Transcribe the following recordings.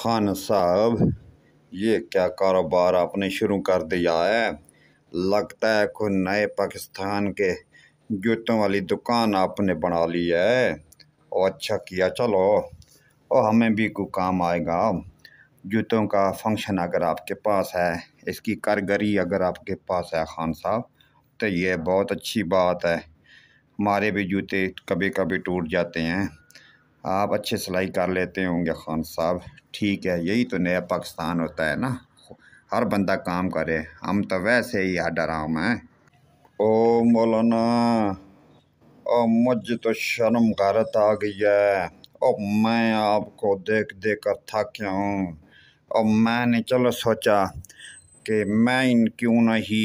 खान साहब ये क्या कारोबार आपने शुरू कर दिया है लगता है कोई नए पाकिस्तान के जूतों वाली दुकान आपने बना ली है और अच्छा किया चलो और हमें भी कोई काम आएगा जूतों का फंक्शन अगर आपके पास है इसकी कारगरी अगर आपके पास है खान साहब तो ये बहुत अच्छी बात है हमारे भी जूते कभी कभी टूट जाते हैं आप अच्छे सिलाई कर लेते होंगे खान साहब ठीक है यही तो नया पाकिस्तान होता है ना हर बंदा काम करे हम तो वैसे ही हड आराम हैं ओ मौलाना ओ मुझ तो शर्म गारत आ गई है ओ मैं आपको देख देख कर था गया हूँ और मैंने चलो सोचा कि मैं इन क्यों ना ही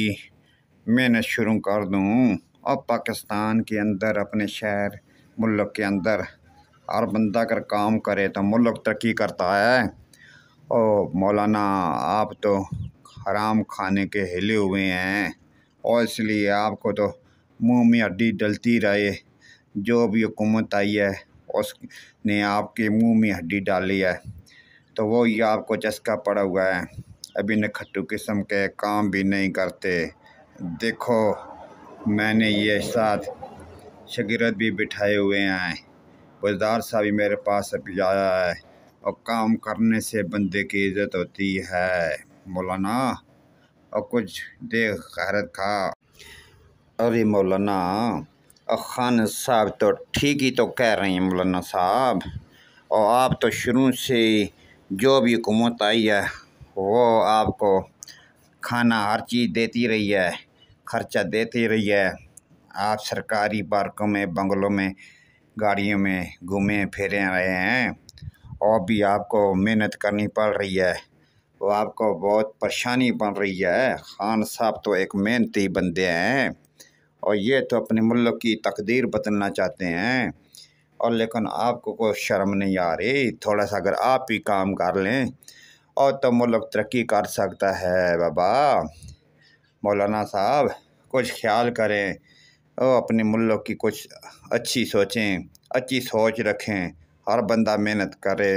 मेहनत शुरू कर दूँ और पाकिस्तान के अंदर अपने शहर मुल्क के अंदर हर बंदा अगर काम करे तो मुल्क तरक्की करता है ओ मौलाना आप तो हराम खाने के हिले हुए हैं और इसलिए आपको तो मुंह में हड्डी डलती रहे जो भी हुकूमत आई है उसने आपके मुंह में हड्डी डाली है तो वो ये आपको चस्का पड़ा हुआ है अभी खट्टू किस्म के काम भी नहीं करते देखो मैंने ये साथ शगिरद भी बिठाए हुए हैं वजदार सा भी मेरे पास अभी आया है और काम करने से बंदे की इज्जत होती है मौलाना और कुछ देख खैरत खा अरे मौलाना और खान साहब तो ठीक ही तो कह रहे हैं मौलाना साहब और आप तो शुरू से जो भी हुकूमत आई है वो आपको खाना हर चीज़ देती रही है खर्चा देती रही है आप सरकारी पार्कों में बंगलों में गाड़ियों में घूमे फिरे रहे हैं और भी आपको मेहनत करनी पड़ रही है तो आपको बहुत परेशानी पड़ रही है खान साहब तो एक मेहनती बंदे हैं और ये तो अपने मुल्क की तकदीर बदलना चाहते हैं और लेकिन आपको कोई शर्म नहीं आ रही थोड़ा सा अगर आप ही काम कर लें और तो मुल्क तरक्की कर सकता है बाबा मौलाना साहब कुछ ख्याल करें और अपने मुल्क की कुछ अच्छी सोचें अच्छी सोच रखें हर बंदा मेहनत करे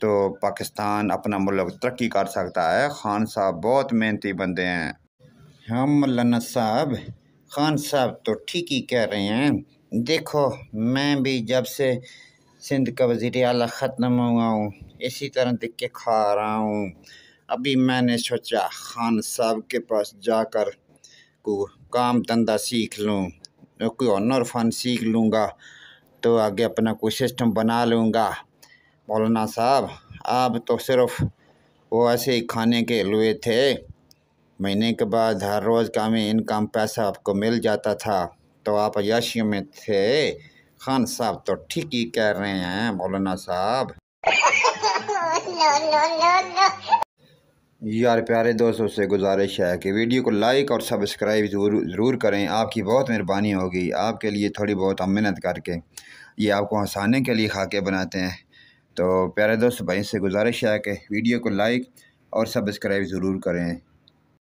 तो पाकिस्तान अपना मुल्क तरक्की कर सकता है खान साहब बहुत मेहनती बंदे हैं हम मौलाना साहब खान साहब तो ठीक ही कह रहे हैं देखो मैं भी जब से सिंध का वज़ी अला ख़त्म हुआ हूँ इसी तरह के खा रहा हूँ अभी मैंने सोचा खान साहब के पास जाकर को काम धंधा सीख लूँ कोई ऑनर फन सीख लूँगा तो आगे अपना कोई सिस्टम बना लूँगा मौलाना साहब आप तो सिर्फ वो ऐसे ही खाने के लुए थे महीने के बाद हर रोज़ का में इनकम पैसा आपको मिल जाता था तो आप अयाशियों में थे खान साहब तो ठीक ही कह रहे हैं मौलाना साहब यार प्यारे दोस्तों से गुजारिश है कि वीडियो को लाइक और सब्सक्राइब ज़रूर करें आपकी बहुत मेहरबानी होगी आपके लिए थोड़ी बहुत हम मेहनत करके ये आपको हंसाने के लिए खाके बनाते हैं तो प्यारे दोस्त भाई से गुजारिश है कि वीडियो को लाइक और सब्सक्राइब ज़रूर करें